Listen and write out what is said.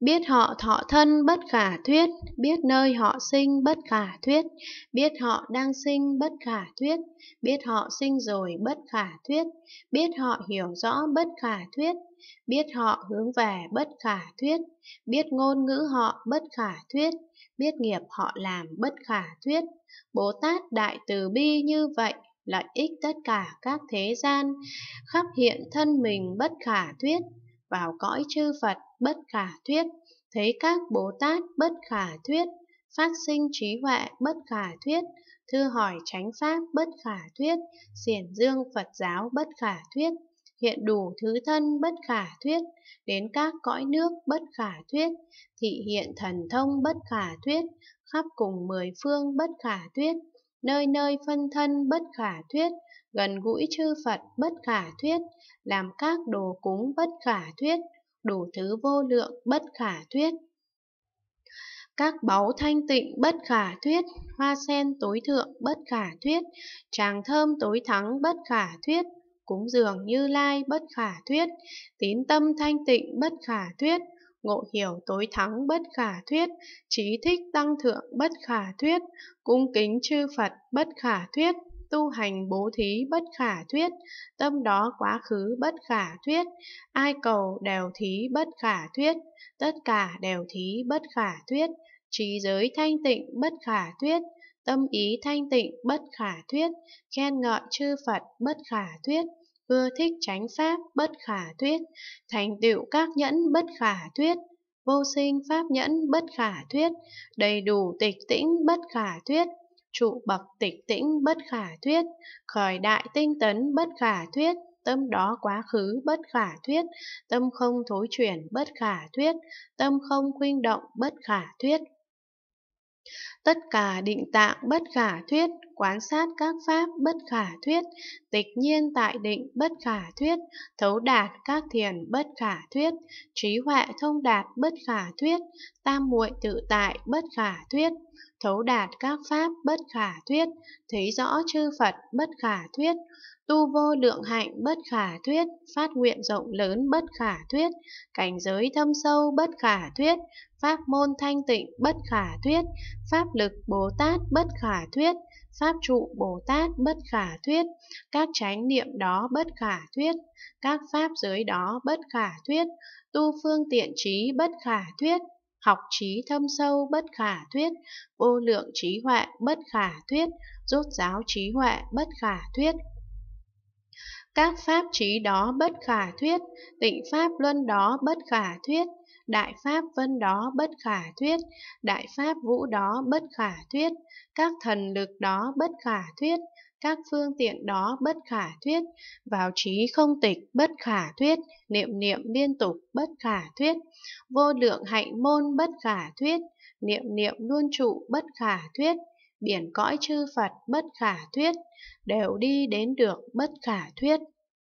Biết họ thọ thân bất khả thuyết, biết nơi họ sinh bất khả thuyết, biết họ đang sinh bất khả thuyết, biết họ sinh rồi bất khả thuyết, biết họ hiểu rõ bất khả thuyết, biết họ hướng về bất khả thuyết, biết ngôn ngữ họ bất khả thuyết, biết nghiệp họ làm bất khả thuyết. Bồ Tát Đại Từ Bi như vậy lợi ích tất cả các thế gian, khắp hiện thân mình bất khả thuyết, vào cõi chư Phật bất khả thuyết, thấy các Bồ Tát bất khả thuyết, phát sinh trí huệ bất khả thuyết, thư hỏi chánh pháp bất khả thuyết, xiển dương Phật giáo bất khả thuyết, hiện đủ thứ thân bất khả thuyết, đến các cõi nước bất khả thuyết, thị hiện thần thông bất khả thuyết, khắp cùng mười phương bất khả thuyết, nơi nơi phân thân bất khả thuyết, gần gũi chư Phật bất khả thuyết, làm các đồ cúng bất khả thuyết, đủ thứ vô lượng bất khả thuyết. Các báu thanh tịnh bất khả thuyết, hoa sen tối thượng bất khả thuyết, tràng thơm tối thắng bất khả thuyết, cúng dường như lai bất khả thuyết, tín tâm thanh tịnh bất khả thuyết, ngộ hiểu tối thắng bất khả thuyết, trí thích tăng thượng bất khả thuyết, cung kính chư Phật bất khả thuyết, tu hành bố thí bất khả thuyết, tâm đó quá khứ bất khả thuyết, ai cầu đều thí bất khả thuyết, tất cả đều thí bất khả thuyết, trí giới thanh tịnh bất khả thuyết, tâm ý thanh tịnh bất khả thuyết, khen ngợi chư Phật bất khả thuyết, ưa thích chánh pháp bất khả thuyết, thành tựu các nhẫn bất khả thuyết, vô sinh pháp nhẫn bất khả thuyết, đầy đủ tịch tĩnh bất khả thuyết, trụ bậc tịch tĩnh bất khả thuyết, khởi đại tinh tấn bất khả thuyết, tâm đó quá khứ bất khả thuyết, tâm không thối chuyển bất khả thuyết, tâm không khuynh động bất khả thuyết. Tất cả định tạng bất khả thuyết, quán sát các pháp bất khả thuyết, tịch nhiên tại định bất khả thuyết, thấu đạt các thiền bất khả thuyết, trí huệ thông đạt bất khả thuyết, tam muội tự tại bất khả thuyết, thấu đạt các pháp bất khả thuyết, thấy rõ chư Phật bất khả thuyết, tu vô lượng hạnh bất khả thuyết, phát nguyện rộng lớn bất khả thuyết, cảnh giới thâm sâu bất khả thuyết, pháp môn thanh tịnh bất khả thuyết, pháp lực Bồ Tát bất khả thuyết, pháp trụ Bồ Tát bất khả thuyết, các chánh niệm đó bất khả thuyết, các pháp giới đó bất khả thuyết, tu phương tiện trí bất khả thuyết, học trí thâm sâu bất khả thuyết, vô lượng trí huệ bất khả thuyết, rốt giáo trí huệ bất khả thuyết. Các pháp trí đó bất khả thuyết, tịnh pháp luân đó bất khả thuyết, đại pháp vân đó bất khả thuyết, đại pháp vũ đó bất khả thuyết, các thần lực đó bất khả thuyết, các phương tiện đó bất khả thuyết, vào trí không tịch bất khả thuyết, niệm niệm liên tục bất khả thuyết, vô lượng hạnh môn bất khả thuyết, niệm niệm luôn trụ bất khả thuyết, biển cõi chư Phật bất khả thuyết, đều đi đến được bất khả thuyết.